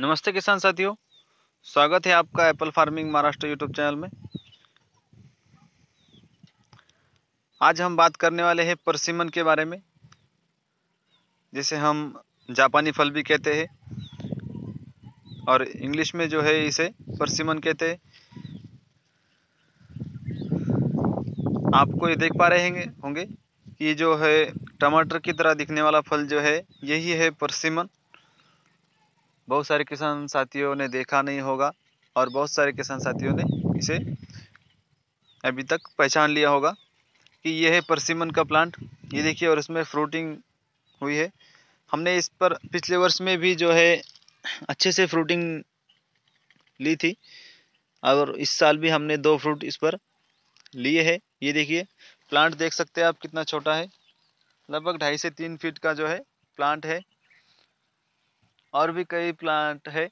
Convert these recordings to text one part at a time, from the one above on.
नमस्ते किसान साथियों स्वागत है आपका apple farming Maharashtra YouTube channel में आज हम बात करने वाले हैं परसिमन के बारे में जिसे हम जापानी फल भी कहते हैं और इंग्लिश में जो है इसे परसिमन कहते हैं आपको ये देख पा रहे होंगे होंगे कि जो है टमाटर की तरह दिखने वाला फल जो है यही है परसिमन बहुत सारे किसान साथियों ने देखा नहीं होगा और बहुत सारे किसान साथियों ने इसे अभी तक पहचान लिया होगा कि यह है परसिमन का प्लांट ये देखिए और इसमें फ्रूटिंग हुई है हमने इस पर पिछले वर्ष में भी जो है अच्छे से फ्रूटिंग ली थी और इस साल भी हमने दो फ्रूट इस पर लिए है ये देखिए प्लांट देख सकते हैं आप कितना छोटा है लगभग ढाई से तीन फीट का जो है प्लांट है और भी कई प्लांट है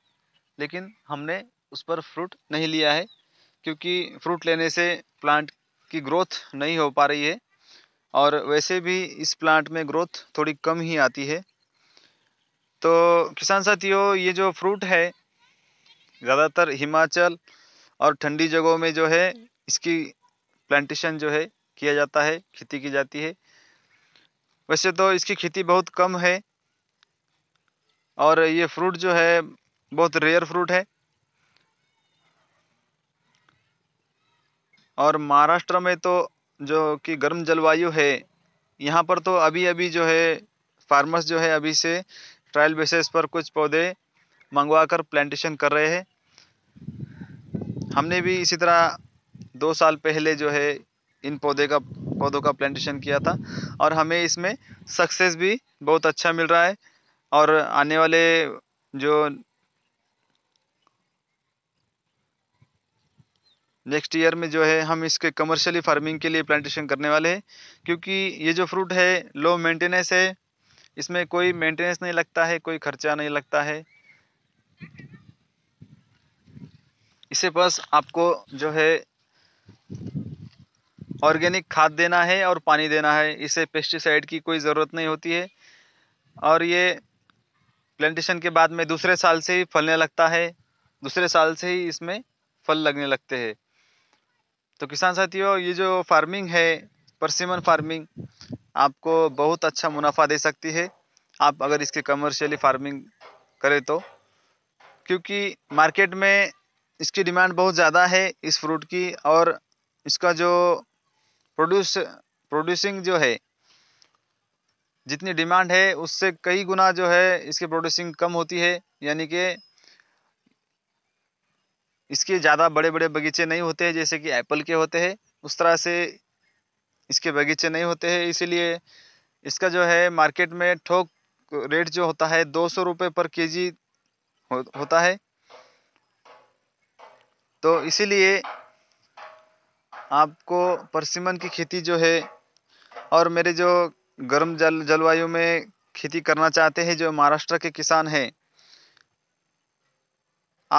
लेकिन हमने उस पर फ्रूट नहीं लिया है क्योंकि फ्रूट लेने से प्लांट की ग्रोथ नहीं हो पा रही है और वैसे भी इस प्लांट में ग्रोथ थोड़ी कम ही आती है तो किसान साथियों ये जो फ्रूट है ज़्यादातर हिमाचल और ठंडी जगहों में जो है इसकी प्लांटेशन जो है किया जाता है खेती की जाती है वैसे तो इसकी खेती बहुत कम है और ये फ्रूट जो है बहुत रेयर फ्रूट है और महाराष्ट्र में तो जो कि गर्म जलवायु है यहाँ पर तो अभी अभी जो है फार्मर्स जो है अभी से ट्रायल बेसिस पर कुछ पौधे मंगवा कर प्लांटेशन कर रहे हैं हमने भी इसी तरह दो साल पहले जो है इन पौधे का पौधों का प्लांटेशन किया था और हमें इसमें सक्सेस भी बहुत अच्छा मिल रहा है और आने वाले जो नेक्स्ट ईयर में जो है हम इसके कमर्शियली फार्मिंग के लिए प्लांटेशन करने वाले हैं क्योंकि ये जो फ्रूट है लो मेंटेनेंस है इसमें कोई मेंटेनेंस नहीं लगता है कोई खर्चा नहीं लगता है इसे बस आपको जो है ऑर्गेनिक खाद देना है और पानी देना है इसे पेस्टिसाइड की कोई ज़रूरत नहीं होती है और ये प्लांटेशन के बाद में दूसरे साल से ही फलने लगता है दूसरे साल से ही इसमें फल लगने लगते हैं तो किसान साथियों ये जो फार्मिंग है परसिमन फार्मिंग आपको बहुत अच्छा मुनाफा दे सकती है आप अगर इसके कमर्शियली फार्मिंग करें तो क्योंकि मार्केट में इसकी डिमांड बहुत ज़्यादा है इस फ्रूट की और इसका जो प्रोड्यूस प्रोड्यूसिंग जो है जितनी डिमांड है उससे कई गुना जो है इसकी प्रोड्यूसिंग कम होती है यानी कि इसके ज़्यादा बड़े बड़े बगीचे नहीं होते हैं जैसे कि एप्पल के होते हैं उस तरह से इसके बगीचे नहीं होते हैं इसीलिए इसका जो है मार्केट में थोक रेट जो होता है दो सौ रुपये पर के हो, होता है तो इसीलिए आपको परसिमन की खेती जो है और मेरे जो गर्म जल जलवायु में खेती करना चाहते हैं जो महाराष्ट्र के किसान हैं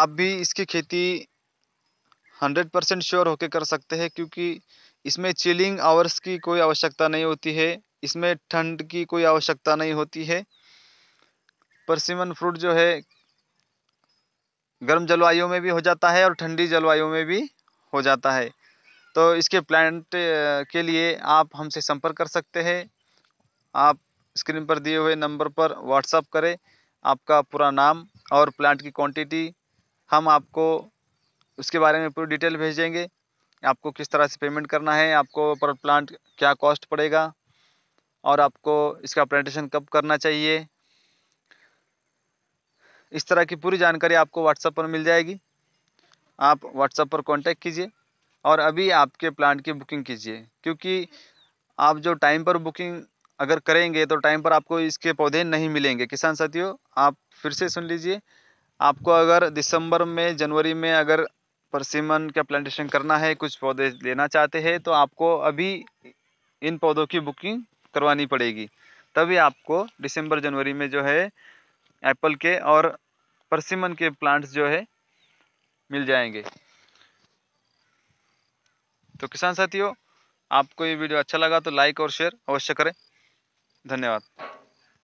आप भी इसकी खेती 100 परसेंट श्योर होकर कर सकते हैं क्योंकि इसमें चिलिंग आवर्स की कोई आवश्यकता नहीं होती है इसमें ठंड की कोई आवश्यकता नहीं होती है परसिमन फ्रूट जो है गर्म जलवायु में भी हो जाता है और ठंडी जलवायु में भी हो जाता है तो इसके प्लांट के लिए आप हमसे संपर्क कर सकते हैं आप स्क्रीन पर दिए हुए नंबर पर व्हाट्सअप करें आपका पूरा नाम और प्लांट की क्वांटिटी हम आपको उसके बारे में पूरी डिटेल भेज देंगे आपको किस तरह से पेमेंट करना है आपको पर प्लांट क्या कॉस्ट पड़ेगा और आपको इसका प्लांटेशन कब करना चाहिए इस तरह की पूरी जानकारी आपको व्हाट्सएप पर मिल जाएगी आप व्हाट्सएप पर कांटेक्ट कीजिए और अभी आपके प्लांट की बुकिंग कीजिए क्योंकि आप जो टाइम पर बुकिंग अगर करेंगे तो टाइम पर आपको इसके पौधे नहीं मिलेंगे किसान साथियों आप फिर से सुन लीजिए आपको अगर दिसंबर में जनवरी में अगर परसीमन का प्लांटेशन करना है कुछ पौधे लेना चाहते हैं तो आपको अभी इन पौधों की बुकिंग करवानी पड़ेगी तभी आपको दिसंबर जनवरी में जो है एप्पल के और परसिमन के प्लांट्स जो है मिल जाएंगे तो किसान साथियों आपको ये वीडियो अच्छा लगा तो लाइक और शेयर अवश्य करें धन्यवाद